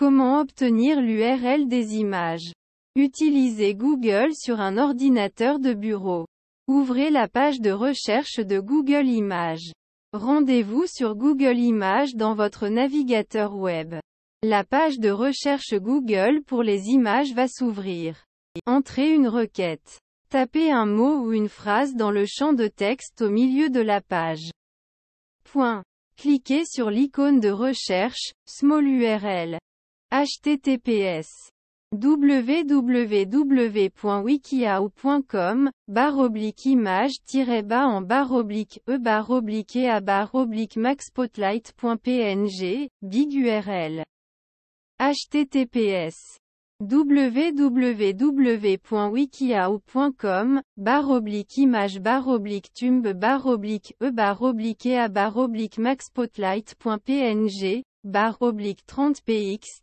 Comment obtenir l'URL des images Utilisez Google sur un ordinateur de bureau. Ouvrez la page de recherche de Google Images. Rendez-vous sur Google Images dans votre navigateur web. La page de recherche Google pour les images va s'ouvrir. Entrez une requête. Tapez un mot ou une phrase dans le champ de texte au milieu de la page. Point. Cliquez sur l'icône de recherche, Small URL https www.wikiao.com, barre oblique image bas en barre oblique e barre oblique et à barre oblique maxspotlight.png, big URL. https www.wikiao.com, barre oblique image barre oblique tumbe barre oblique e barre oblique et à barre oblique barre oblique 30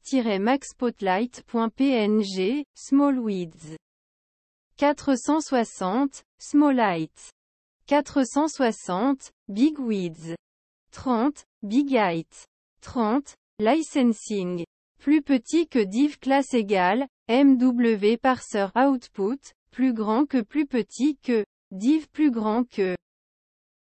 px-maxspotlight.png, smallweeds 460, light 460, bigweeds 30, Height, 30, licensing. Plus petit que div classe égale, mw parser output, plus grand que plus petit que, div plus grand que.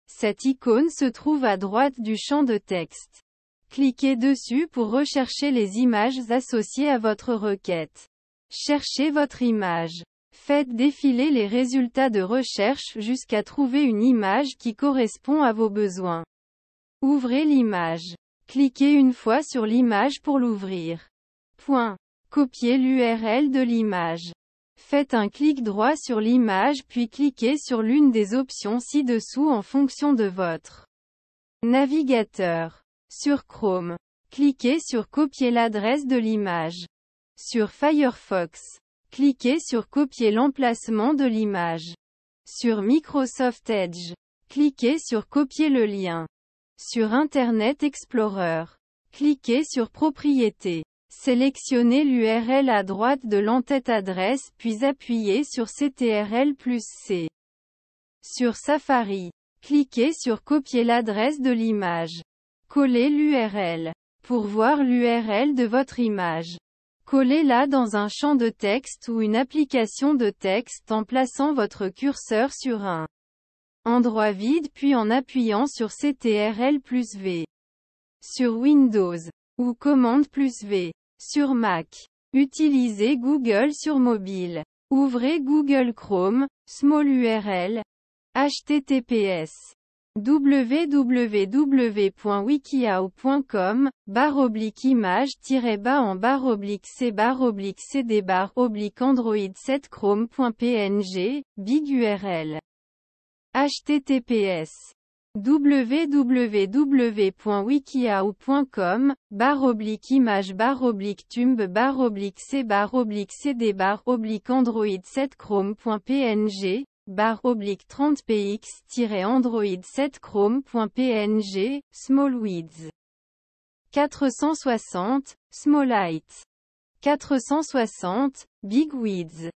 Cette icône se trouve à droite du champ de texte. Cliquez dessus pour rechercher les images associées à votre requête. Cherchez votre image. Faites défiler les résultats de recherche jusqu'à trouver une image qui correspond à vos besoins. Ouvrez l'image. Cliquez une fois sur l'image pour l'ouvrir. Point. Copiez l'URL de l'image. Faites un clic droit sur l'image puis cliquez sur l'une des options ci-dessous en fonction de votre navigateur. Sur Chrome, cliquez sur Copier l'adresse de l'image. Sur Firefox, cliquez sur Copier l'emplacement de l'image. Sur Microsoft Edge, cliquez sur Copier le lien. Sur Internet Explorer, cliquez sur Propriétés. Sélectionnez l'URL à droite de l'entête adresse puis appuyez sur CTRL plus C. Sur Safari, cliquez sur Copier l'adresse de l'image. Collez l'URL. Pour voir l'URL de votre image, collez-la dans un champ de texte ou une application de texte en plaçant votre curseur sur un endroit vide puis en appuyant sur CTRL plus V sur Windows ou commande plus V sur Mac. Utilisez Google sur mobile. Ouvrez Google Chrome, Small URL, HTTPS www.wikiao.com, barre oblique image bas en barre oblique c barre oblique cd barre oblique android 7 chrome.png, big url. https www.wikiao.com, barre oblique image barre oblique tumbe barre oblique c barre oblique cd baroblique oblique android 7 chrome.png, bar, oblique 30px-android 7 chrome.png, smallweeds. 460, small height, 460, big weeds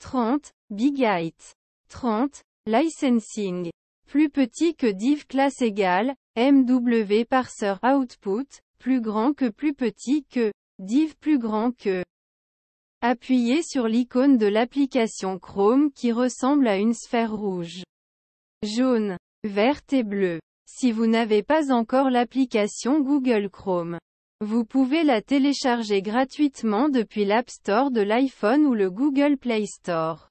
30, big height, 30, licensing. Plus petit que div classe égale, MW parser output, plus grand que plus petit que, div plus grand que. Appuyez sur l'icône de l'application Chrome qui ressemble à une sphère rouge, jaune, verte et bleue. Si vous n'avez pas encore l'application Google Chrome, vous pouvez la télécharger gratuitement depuis l'App Store de l'iPhone ou le Google Play Store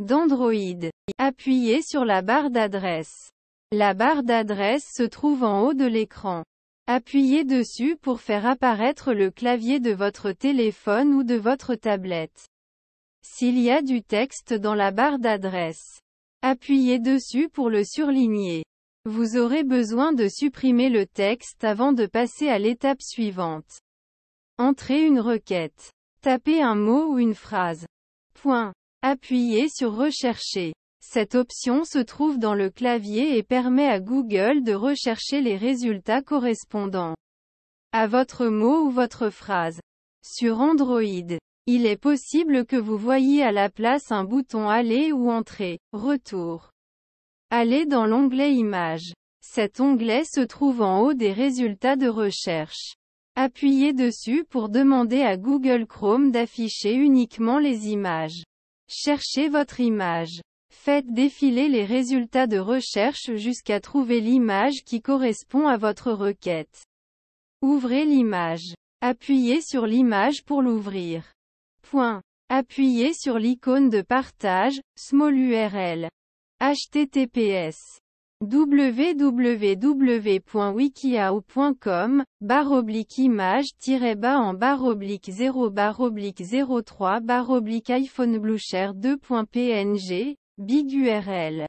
d'Android. Appuyez sur la barre d'adresse. La barre d'adresse se trouve en haut de l'écran. Appuyez dessus pour faire apparaître le clavier de votre téléphone ou de votre tablette. S'il y a du texte dans la barre d'adresse, appuyez dessus pour le surligner. Vous aurez besoin de supprimer le texte avant de passer à l'étape suivante. Entrez une requête. Tapez un mot ou une phrase. Point. Appuyez sur Rechercher. Cette option se trouve dans le clavier et permet à Google de rechercher les résultats correspondants à votre mot ou votre phrase. Sur Android, il est possible que vous voyiez à la place un bouton Aller ou Entrer, Retour. Allez dans l'onglet Images. Cet onglet se trouve en haut des résultats de recherche. Appuyez dessus pour demander à Google Chrome d'afficher uniquement les images. Cherchez votre image. Faites défiler les résultats de recherche jusqu'à trouver l'image qui correspond à votre requête. Ouvrez l'image. Appuyez sur l'image pour l'ouvrir. Point. Appuyez sur l'icône de partage, small URL. https www.wikiao.com, barre oblique image-bas en barre oblique 0 barre oblique 03 barre oblique iPhone Share 2.png, Big URL.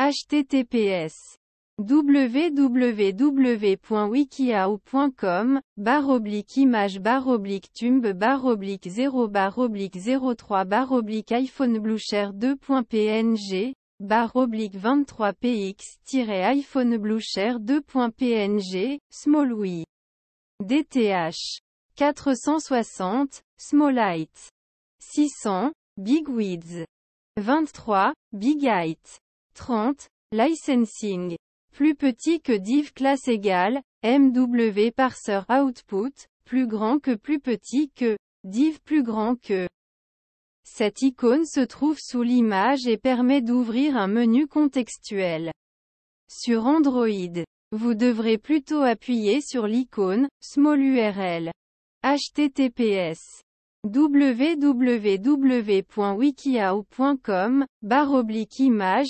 https www.wikiao.com, oblique image barre oblique tumbe barre oblique 0 barre oblique 03 barre oblique iPhone share 2.png, barre oblique 23px-iPhone share 2.png, Smallwi. DTH. 460, Light 600, Big Weeds. 23, Big 30, Licensing. Plus petit que div classe égale, MW parser output, plus grand que plus petit que, div plus grand que. Cette icône se trouve sous l'image et permet d'ouvrir un menu contextuel. Sur Android, vous devrez plutôt appuyer sur l'icône « Small URL ». https www.wikiao.com, barre oblique image,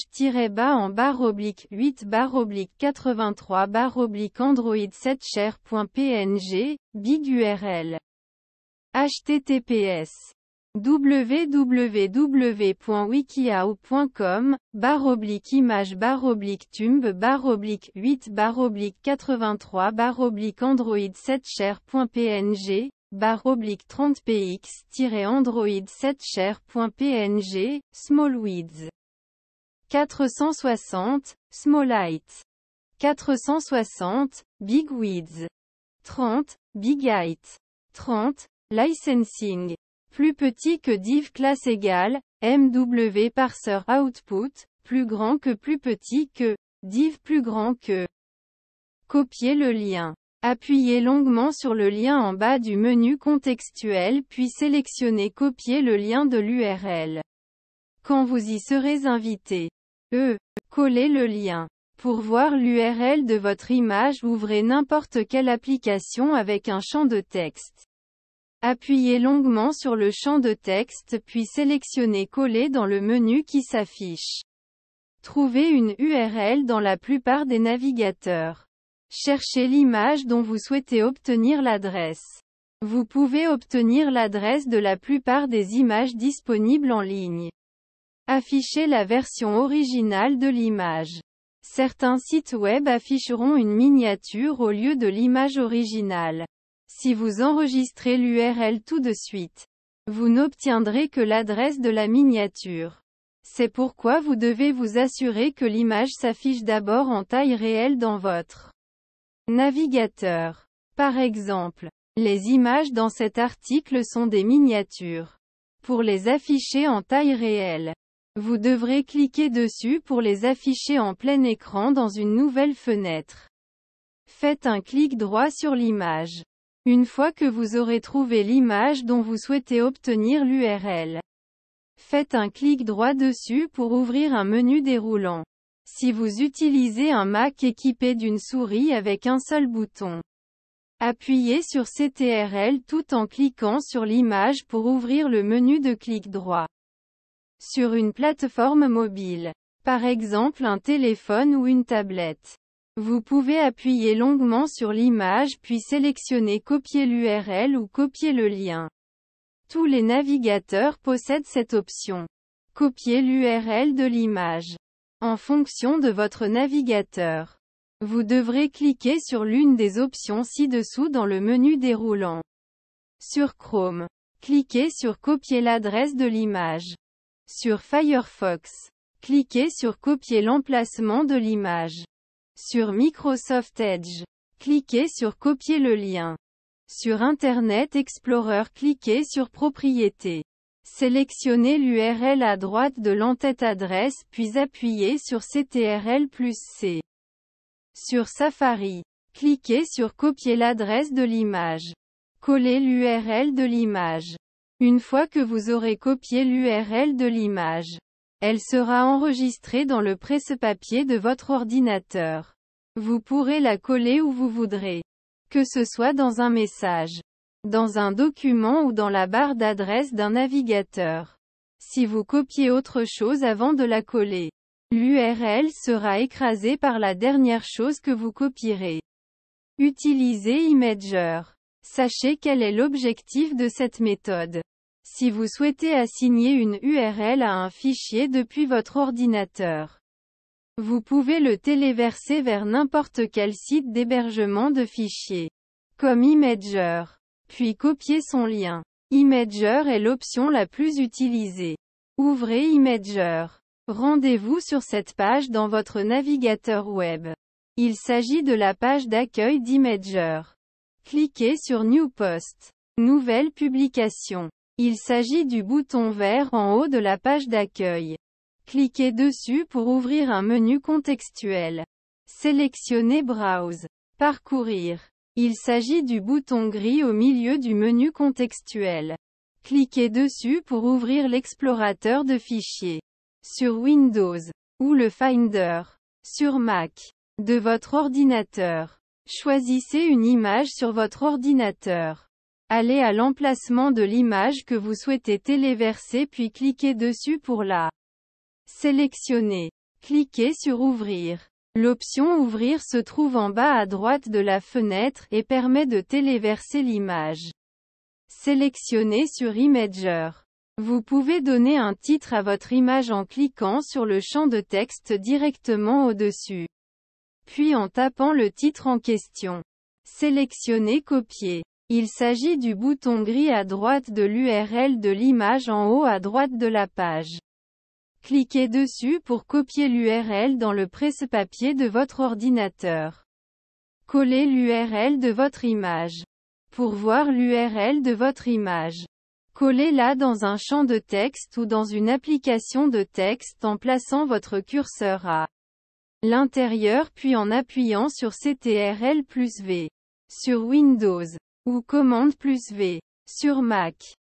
bas en barre oblique 8 barre oblique 83 barre oblique android 7 share.png, big URL. https www.wikiao.com, barre oblique image barre oblique tumbe barre oblique 8 barre oblique 83 barre oblique android 7 share.png, barre oblique 30px-android 7 share.png, Smallweeds. 460, smallite 460, Bigweeds. 30, Bigite. 30, Licensing. Plus petit que div classe égale, MW parser output, plus grand que plus petit que, div plus grand que. Copiez le lien. Appuyez longuement sur le lien en bas du menu contextuel puis sélectionnez Copier le lien de l'URL. Quand vous y serez invité. E. Collez le lien. Pour voir l'URL de votre image ouvrez n'importe quelle application avec un champ de texte. Appuyez longuement sur le champ de texte puis sélectionnez Coller dans le menu qui s'affiche. Trouvez une URL dans la plupart des navigateurs. Cherchez l'image dont vous souhaitez obtenir l'adresse. Vous pouvez obtenir l'adresse de la plupart des images disponibles en ligne. Affichez la version originale de l'image. Certains sites web afficheront une miniature au lieu de l'image originale. Si vous enregistrez l'URL tout de suite, vous n'obtiendrez que l'adresse de la miniature. C'est pourquoi vous devez vous assurer que l'image s'affiche d'abord en taille réelle dans votre navigateur. Par exemple, les images dans cet article sont des miniatures. Pour les afficher en taille réelle, vous devrez cliquer dessus pour les afficher en plein écran dans une nouvelle fenêtre. Faites un clic droit sur l'image. Une fois que vous aurez trouvé l'image dont vous souhaitez obtenir l'URL, faites un clic droit dessus pour ouvrir un menu déroulant. Si vous utilisez un Mac équipé d'une souris avec un seul bouton, appuyez sur CTRL tout en cliquant sur l'image pour ouvrir le menu de clic droit. Sur une plateforme mobile, par exemple un téléphone ou une tablette, vous pouvez appuyer longuement sur l'image puis sélectionner copier l'URL ou copier le lien. Tous les navigateurs possèdent cette option. Copier l'URL de l'image. En fonction de votre navigateur, vous devrez cliquer sur l'une des options ci-dessous dans le menu déroulant. Sur Chrome, cliquez sur Copier l'adresse de l'image. Sur Firefox, cliquez sur Copier l'emplacement de l'image. Sur Microsoft Edge, cliquez sur Copier le lien. Sur Internet Explorer cliquez sur Propriétés. Sélectionnez l'URL à droite de l'entête adresse puis appuyez sur CTRL plus C. Sur Safari, cliquez sur Copier l'adresse de l'image. Collez l'URL de l'image. Une fois que vous aurez copié l'URL de l'image, elle sera enregistrée dans le presse-papier de votre ordinateur. Vous pourrez la coller où vous voudrez. Que ce soit dans un message dans un document ou dans la barre d'adresse d'un navigateur. Si vous copiez autre chose avant de la coller, l'URL sera écrasée par la dernière chose que vous copierez. Utilisez Imager. Sachez quel est l'objectif de cette méthode. Si vous souhaitez assigner une URL à un fichier depuis votre ordinateur, vous pouvez le téléverser vers n'importe quel site d'hébergement de fichiers, comme Imager puis copier son lien. Imager est l'option la plus utilisée. Ouvrez Imager. Rendez-vous sur cette page dans votre navigateur web. Il s'agit de la page d'accueil d'Imager. Cliquez sur New Post. Nouvelle publication. Il s'agit du bouton vert en haut de la page d'accueil. Cliquez dessus pour ouvrir un menu contextuel. Sélectionnez Browse. Parcourir. Il s'agit du bouton gris au milieu du menu contextuel. Cliquez dessus pour ouvrir l'explorateur de fichiers. Sur Windows, ou le Finder, sur Mac, de votre ordinateur. Choisissez une image sur votre ordinateur. Allez à l'emplacement de l'image que vous souhaitez téléverser puis cliquez dessus pour la sélectionner. Cliquez sur Ouvrir. L'option Ouvrir se trouve en bas à droite de la fenêtre, et permet de téléverser l'image. Sélectionnez sur Imager. Vous pouvez donner un titre à votre image en cliquant sur le champ de texte directement au-dessus. Puis en tapant le titre en question. Sélectionnez Copier. Il s'agit du bouton gris à droite de l'URL de l'image en haut à droite de la page. Cliquez dessus pour copier l'URL dans le presse-papier de votre ordinateur. Collez l'URL de votre image. Pour voir l'URL de votre image, collez-la dans un champ de texte ou dans une application de texte en plaçant votre curseur à l'intérieur puis en appuyant sur CTRL plus V sur Windows ou commande plus V sur Mac.